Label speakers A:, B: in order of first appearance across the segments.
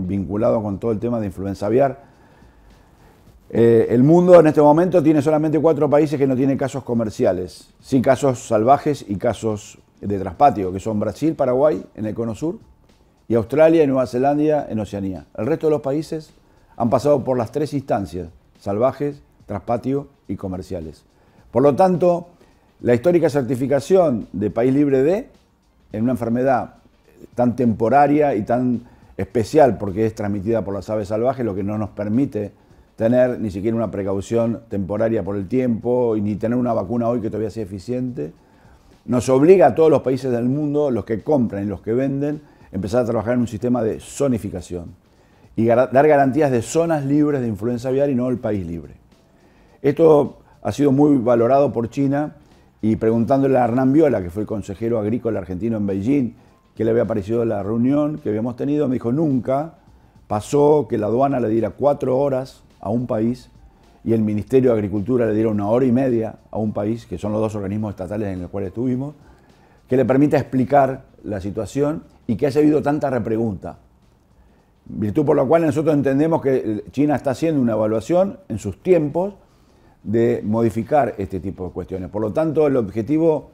A: vinculado con todo el tema de influenza aviar. Eh, el mundo en este momento tiene solamente cuatro países que no tienen casos comerciales, sin casos salvajes y casos de traspatio, que son Brasil, Paraguay en el cono sur, y Australia y Nueva Zelanda en Oceanía. El resto de los países han pasado por las tres instancias, salvajes, traspatio y comerciales. Por lo tanto, la histórica certificación de país libre de, en una enfermedad tan temporaria y tan especial porque es transmitida por las aves salvajes, lo que no nos permite tener ni siquiera una precaución temporaria por el tiempo, y ni tener una vacuna hoy que todavía sea eficiente, nos obliga a todos los países del mundo, los que compran y los que venden, empezar a trabajar en un sistema de zonificación y dar garantías de zonas libres de influenza aviar y no el país libre. Esto ha sido muy valorado por China y preguntándole a Hernán Viola, que fue el consejero agrícola argentino en Beijing, que le había parecido la reunión que habíamos tenido. Me dijo, nunca pasó que la aduana le diera cuatro horas a un país y el Ministerio de Agricultura le diera una hora y media a un país, que son los dos organismos estatales en los cuales estuvimos, que le permita explicar la situación y que haya habido tanta repregunta. Virtud por la cual nosotros entendemos que China está haciendo una evaluación en sus tiempos de modificar este tipo de cuestiones. Por lo tanto, el objetivo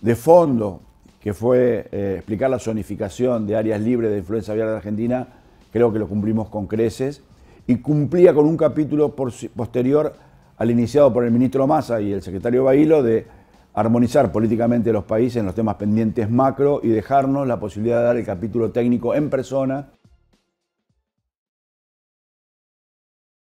A: de fondo que fue eh, explicar la zonificación de áreas libres de influencia vial de Argentina, creo que lo cumplimos con creces, y cumplía con un capítulo posterior al iniciado por el ministro Massa y el secretario Bailo de armonizar políticamente los países en los temas pendientes macro y dejarnos la posibilidad de dar el capítulo técnico en persona